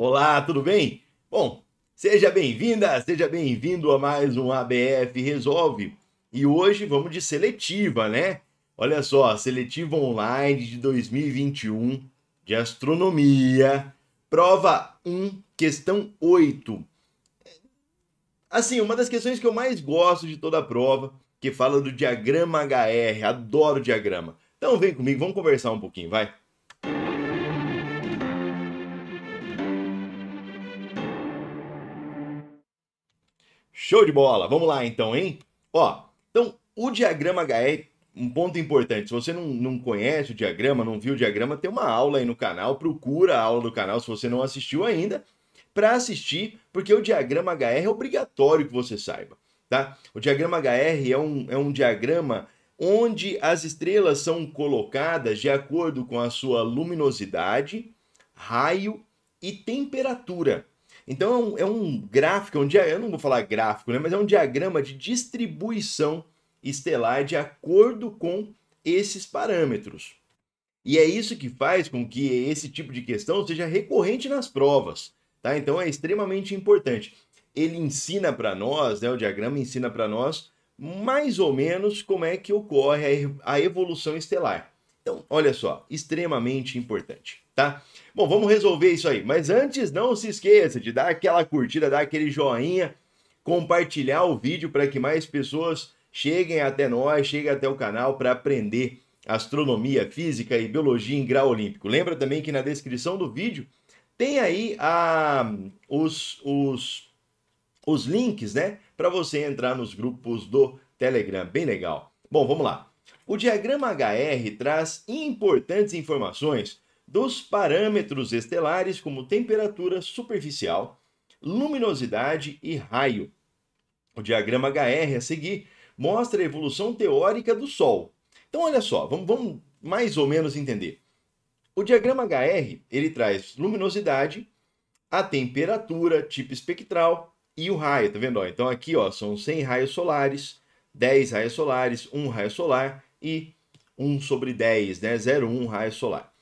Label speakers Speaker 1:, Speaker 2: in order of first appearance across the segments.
Speaker 1: Olá, tudo bem? Bom, seja bem-vinda, seja bem-vindo a mais um ABF Resolve. E hoje vamos de seletiva, né? Olha só, seletiva online de 2021 de astronomia, prova 1, questão 8. Assim, uma das questões que eu mais gosto de toda a prova, que fala do diagrama HR, adoro diagrama. Então vem comigo, vamos conversar um pouquinho, vai. Show de bola! Vamos lá então, hein? Ó, então o diagrama HE, um ponto importante, se você não, não conhece o diagrama, não viu o diagrama, tem uma aula aí no canal, procura a aula do canal se você não assistiu ainda, para assistir, porque o diagrama HR é obrigatório que você saiba, tá? O diagrama HR é um, é um diagrama onde as estrelas são colocadas de acordo com a sua luminosidade, raio e temperatura. Então é um, é um gráfico, é um dia, eu não vou falar gráfico, né, mas é um diagrama de distribuição estelar de acordo com esses parâmetros. E é isso que faz com que esse tipo de questão seja recorrente nas provas, tá? Então é extremamente importante. Ele ensina para nós, né, o diagrama ensina para nós mais ou menos como é que ocorre a evolução estelar. Então, olha só, extremamente importante tá? Bom, vamos resolver isso aí. Mas antes, não se esqueça de dar aquela curtida, dar aquele joinha, compartilhar o vídeo para que mais pessoas cheguem até nós, cheguem até o canal para aprender astronomia, física e biologia em grau olímpico. Lembra também que na descrição do vídeo tem aí ah, os, os, os links, né? Para você entrar nos grupos do Telegram. Bem legal. Bom, vamos lá. O diagrama HR traz importantes informações dos parâmetros estelares como temperatura superficial, luminosidade e raio. O diagrama HR a seguir mostra a evolução teórica do Sol. Então, olha só, vamos, vamos mais ou menos entender. O diagrama HR ele traz luminosidade, a temperatura, tipo espectral e o raio, tá vendo? então aqui ó, são 100 raios solares, 10 raios solares, 1 raio solar e 1 sobre 10, né? 0,1 raio solar.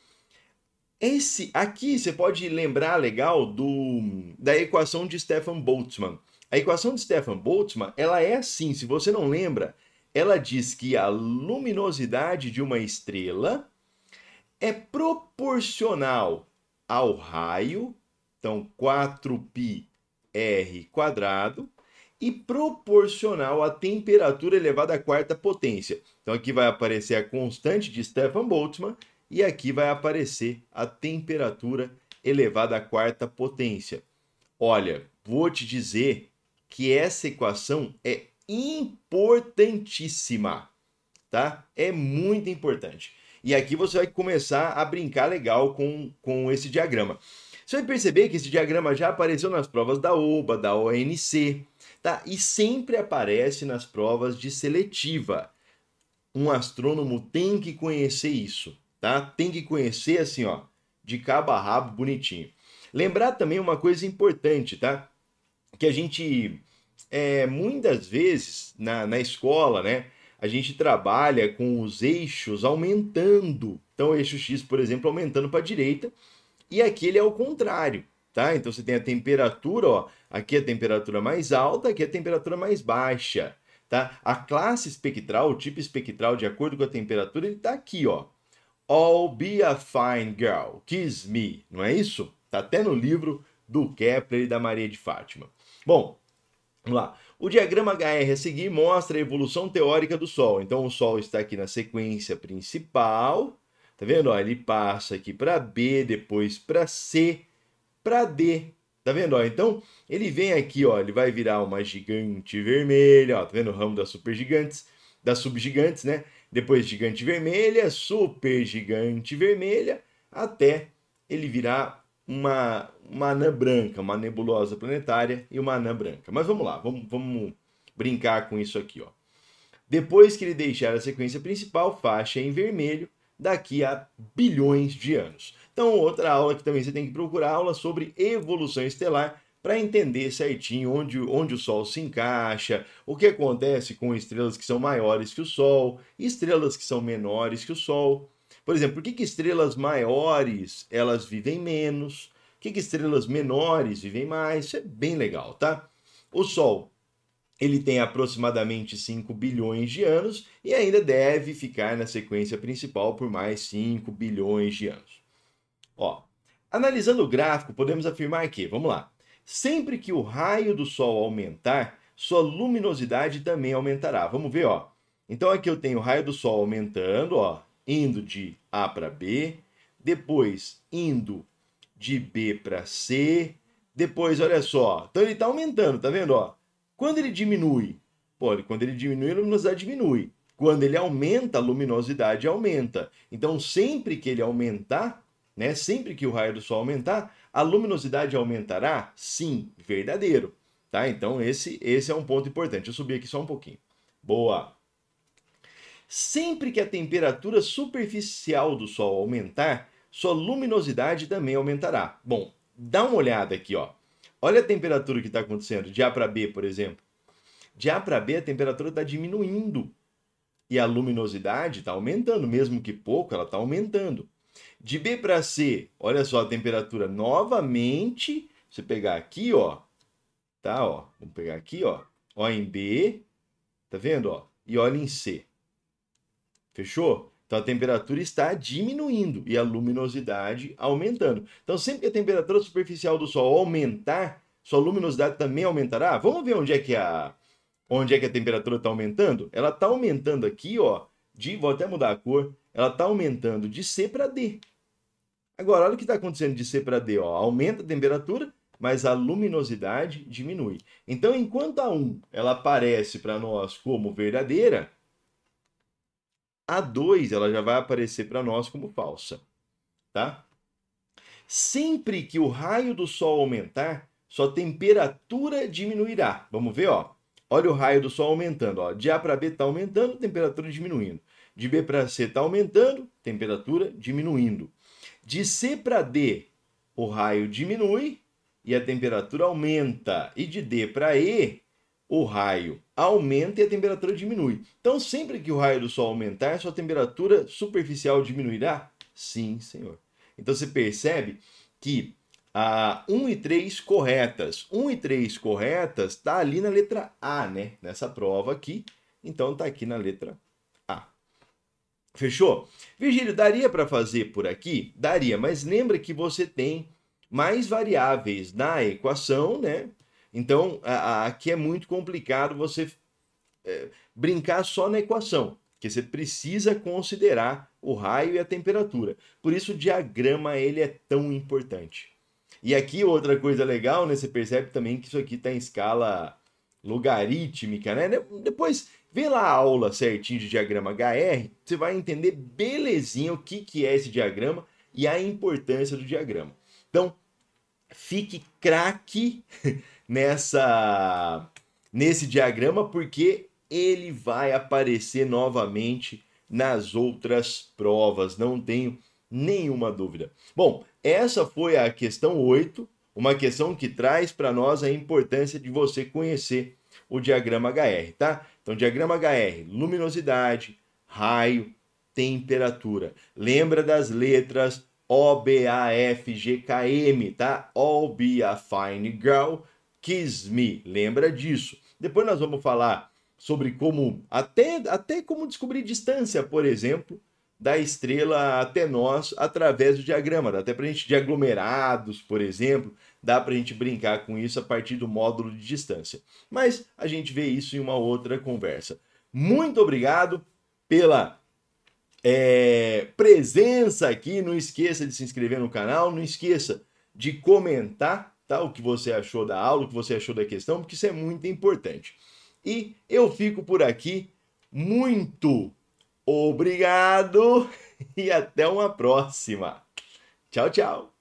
Speaker 1: Esse aqui você pode lembrar legal do da equação de Stefan Boltzmann. A equação de Stefan Boltzmann, ela é assim, se você não lembra, ela diz que a luminosidade de uma estrela é proporcional ao raio, então 4πr quadrado, e proporcional à temperatura elevada à quarta potência. Então aqui vai aparecer a constante de Stefan Boltzmann, e aqui vai aparecer a temperatura elevada à quarta potência. Olha, vou te dizer que essa equação é importantíssima, tá? É muito importante. E aqui você vai começar a brincar legal com, com esse diagrama. Você vai perceber que esse diagrama já apareceu nas provas da OBA, da ONC, tá? E sempre aparece nas provas de seletiva. Um astrônomo tem que conhecer isso tá? Tem que conhecer assim, ó, de cabo a rabo, bonitinho. Lembrar também uma coisa importante, tá? Que a gente, é, muitas vezes na, na escola, né? A gente trabalha com os eixos aumentando. Então, o eixo X, por exemplo, aumentando para a direita. E aqui ele é o contrário, tá? Então, você tem a temperatura, ó. Aqui é a temperatura mais alta, aqui é a temperatura mais baixa, tá? A classe espectral, o tipo espectral, de acordo com a temperatura, ele está aqui, ó All be a fine girl, kiss me, não é isso? Tá até no livro do Kepler e da Maria de Fátima. Bom, vamos lá. O diagrama HR a seguir mostra a evolução teórica do Sol. Então o Sol está aqui na sequência principal, tá vendo? Ó, ele passa aqui para B, depois para C, para D, Tá vendo? Ó, então, ele vem aqui, ó, ele vai virar uma gigante vermelha, ó, tá vendo o ramo das supergigantes, das subgigantes, né? depois gigante vermelha, super gigante vermelha, até ele virar uma, uma anã branca, uma nebulosa planetária e uma anã branca. Mas vamos lá, vamos, vamos brincar com isso aqui. Ó. Depois que ele deixar a sequência principal, faixa em vermelho, daqui a bilhões de anos. Então, outra aula que também você tem que procurar, aula sobre evolução estelar, para entender certinho onde, onde o Sol se encaixa, o que acontece com estrelas que são maiores que o Sol, estrelas que são menores que o Sol. Por exemplo, por que, que estrelas maiores elas vivem menos? Por que, que estrelas menores vivem mais? Isso é bem legal, tá? O Sol ele tem aproximadamente 5 bilhões de anos e ainda deve ficar na sequência principal por mais 5 bilhões de anos. Ó, analisando o gráfico, podemos afirmar que, vamos lá, Sempre que o raio do Sol aumentar, sua luminosidade também aumentará. Vamos ver, ó. Então aqui eu tenho o raio do Sol aumentando, ó, indo de A para B, depois indo de B para C, depois, olha só. Então ele está aumentando, tá vendo, ó? Quando ele diminui, pô, quando ele diminui, a luminosidade diminui. Quando ele aumenta, a luminosidade aumenta. Então sempre que ele aumentar, né, sempre que o raio do Sol aumentar, a luminosidade aumentará? Sim, verdadeiro. Tá? Então esse, esse é um ponto importante. Eu subi aqui só um pouquinho. Boa! Sempre que a temperatura superficial do Sol aumentar, sua luminosidade também aumentará. Bom, dá uma olhada aqui, ó. Olha a temperatura que está acontecendo de A para B, por exemplo. De A para B, a temperatura está diminuindo e a luminosidade está aumentando, mesmo que pouco, ela está aumentando. De B para C, olha só a temperatura novamente. Você pegar aqui, ó, tá, ó, vamos pegar aqui, ó, ó em B, tá vendo, ó, e olha em C. Fechou? Então a temperatura está diminuindo e a luminosidade aumentando. Então sempre que a temperatura superficial do Sol aumentar, sua luminosidade também aumentará. Vamos ver onde é que a onde é que a temperatura está aumentando? Ela está aumentando aqui, ó, de vou até mudar a cor, ela está aumentando de C para D. Agora, olha o que está acontecendo de C para D. Ó. Aumenta a temperatura, mas a luminosidade diminui. Então, enquanto a 1 ela aparece para nós como verdadeira, a 2 ela já vai aparecer para nós como falsa. Tá? Sempre que o raio do Sol aumentar, sua temperatura diminuirá. Vamos ver, ó. Olha o raio do Sol aumentando. Ó. De A para B está aumentando, temperatura diminuindo. De B para C está aumentando, temperatura diminuindo. De C para D, o raio diminui e a temperatura aumenta. E de D para E, o raio aumenta e a temperatura diminui. Então, sempre que o raio do Sol aumentar, sua temperatura superficial diminuirá? Sim, senhor. Então, você percebe que a 1 e 3 corretas. 1 e 3 corretas está ali na letra A, né? Nessa prova aqui. Então está aqui na letra A. Fechou? Virgílio, daria para fazer por aqui? Daria, mas lembra que você tem mais variáveis na equação, né? Então, a, a, aqui é muito complicado você é, brincar só na equação, porque você precisa considerar o raio e a temperatura. Por isso o diagrama ele é tão importante. E aqui outra coisa legal, né? Você percebe também que isso aqui está em escala logarítmica, né? Depois vê lá a aula certinho de diagrama HR, você vai entender belezinha o que, que é esse diagrama e a importância do diagrama. Então, fique craque nessa nesse diagrama porque ele vai aparecer novamente nas outras provas. Não tenho nenhuma dúvida. Bom, essa foi a questão 8, uma questão que traz para nós a importância de você conhecer o diagrama HR, tá? Então, diagrama HR, luminosidade, raio, temperatura. Lembra das letras O B A F G K M, tá? All be a fine girl, kiss me. Lembra disso. Depois nós vamos falar sobre como até até como descobrir distância, por exemplo, da estrela até nós através do diagrama. Dá até para a gente de aglomerados, por exemplo, dá para a gente brincar com isso a partir do módulo de distância. Mas a gente vê isso em uma outra conversa. Muito obrigado pela é, presença aqui. Não esqueça de se inscrever no canal, não esqueça de comentar tá, o que você achou da aula, o que você achou da questão, porque isso é muito importante. E eu fico por aqui. Muito Obrigado e até uma próxima. Tchau, tchau.